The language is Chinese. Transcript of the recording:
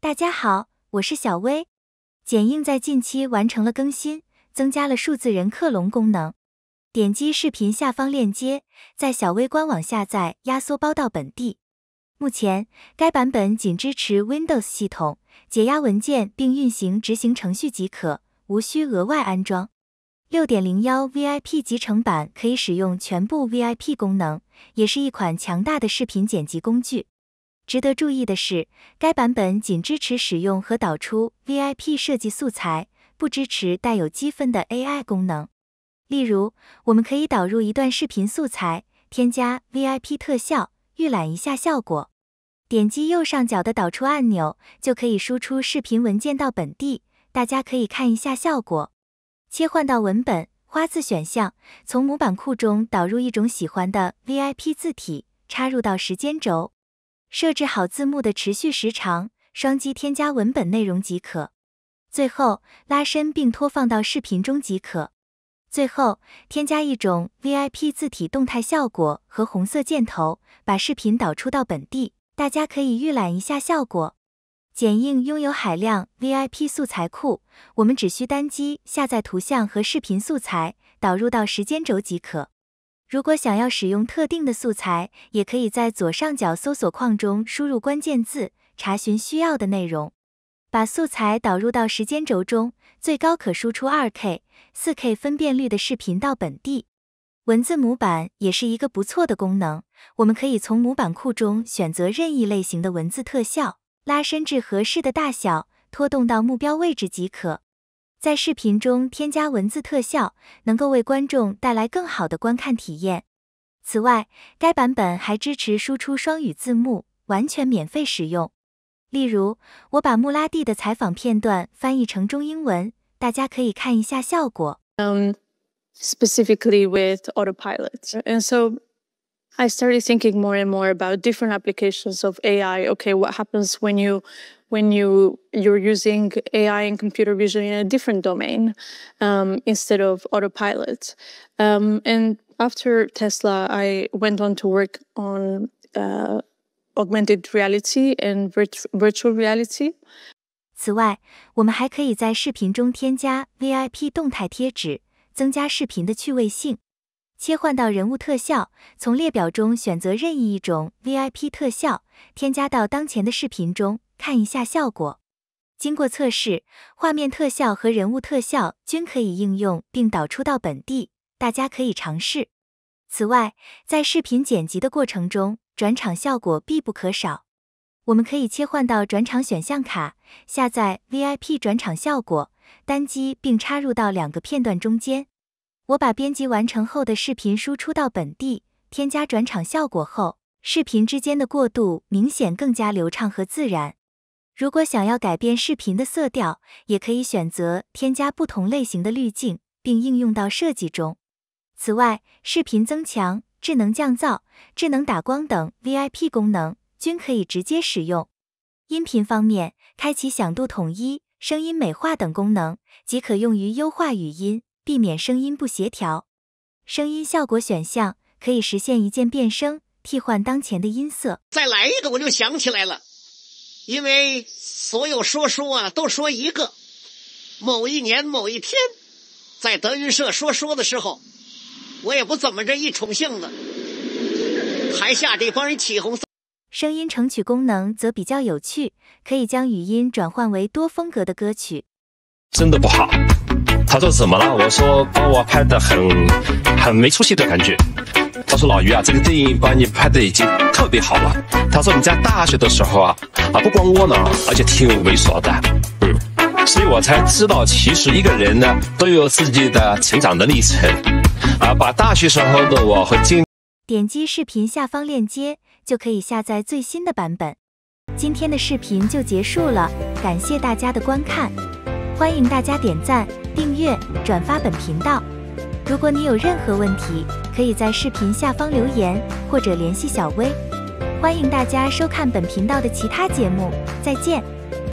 大家好，我是小薇。剪映在近期完成了更新，增加了数字人克隆功能。点击视频下方链接，在小薇官网下载压缩包到本地。目前该版本仅支持 Windows 系统，解压文件并运行执行程序即可，无需额外安装。六点零幺 VIP 集成版可以使用全部 VIP 功能，也是一款强大的视频剪辑工具。值得注意的是，该版本仅支持使用和导出 VIP 设计素材，不支持带有积分的 AI 功能。例如，我们可以导入一段视频素材，添加 VIP 特效，预览一下效果。点击右上角的导出按钮，就可以输出视频文件到本地。大家可以看一下效果。切换到文本花字选项，从模板库中导入一种喜欢的 VIP 字体，插入到时间轴。设置好字幕的持续时长，双击添加文本内容即可。最后拉伸并拖放到视频中即可。最后添加一种 VIP 字体动态效果和红色箭头，把视频导出到本地。大家可以预览一下效果。剪映拥有海量 VIP 素材库，我们只需单击下载图像和视频素材，导入到时间轴即可。如果想要使用特定的素材，也可以在左上角搜索框中输入关键字，查询需要的内容，把素材导入到时间轴中，最高可输出 2K、4K 分辨率的视频到本地。文字模板也是一个不错的功能，我们可以从模板库中选择任意类型的文字特效，拉伸至合适的大小，拖动到目标位置即可。在视频中添加文字特效，能够为观众带来更好的观看体验。此外，该版本还支持输出双语字幕，完全免费使用。例如，我把穆拉蒂的采访片段翻译成中英文，大家可以看一下效果。嗯，specifically with autopilot. And so, I started thinking more and more about different applications of AI. Okay, what happens when you when you you're using AI and computer vision in a different domain um, instead of autopilot. Um, and after Tesla, I went on to work on uh, augmented reality and virt virtual reality. 此外，我们还可以在视频中添加 VIP 动态贴纸，增加视频的趣味性。切换到人物特效，从列表中选择任意一种 VIP 特效，添加到当前的视频中。看一下效果。经过测试，画面特效和人物特效均可以应用并导出到本地，大家可以尝试。此外，在视频剪辑的过程中，转场效果必不可少。我们可以切换到转场选项卡，下载 VIP 转场效果，单击并插入到两个片段中间。我把编辑完成后的视频输出到本地，添加转场效果后，视频之间的过渡明显更加流畅和自然。如果想要改变视频的色调，也可以选择添加不同类型的滤镜，并应用到设计中。此外，视频增强、智能降噪、智能打光等 VIP 功能均可以直接使用。音频方面，开启响度统一、声音美化等功能，即可用于优化语音，避免声音不协调。声音效果选项可以实现一键变声，替换当前的音色。再来一个，我就想起来了。因为所有说书啊都说一个，某一年某一天，在德云社说书的时候，我也不怎么着一宠性子，台下这帮人起哄。声音成曲功能则比较有趣，可以将语音转换为多风格的歌曲。真的不好，他说怎么了？我说把我拍的很很没出息的感觉。他说：“老于啊，这个电影把你拍的已经特别好了。”他说：“你在大学的时候啊，啊不光窝囊，而且挺猥琐的，嗯。”所以我才知道，其实一个人呢都有自己的成长的历程，啊，把大学时候的我和今，点击视频下方链接就可以下载最新的版本。今天的视频就结束了，感谢大家的观看，欢迎大家点赞、订阅、转发本频道。如果你有任何问题，可以在视频下方留言，或者联系小薇。欢迎大家收看本频道的其他节目，再见。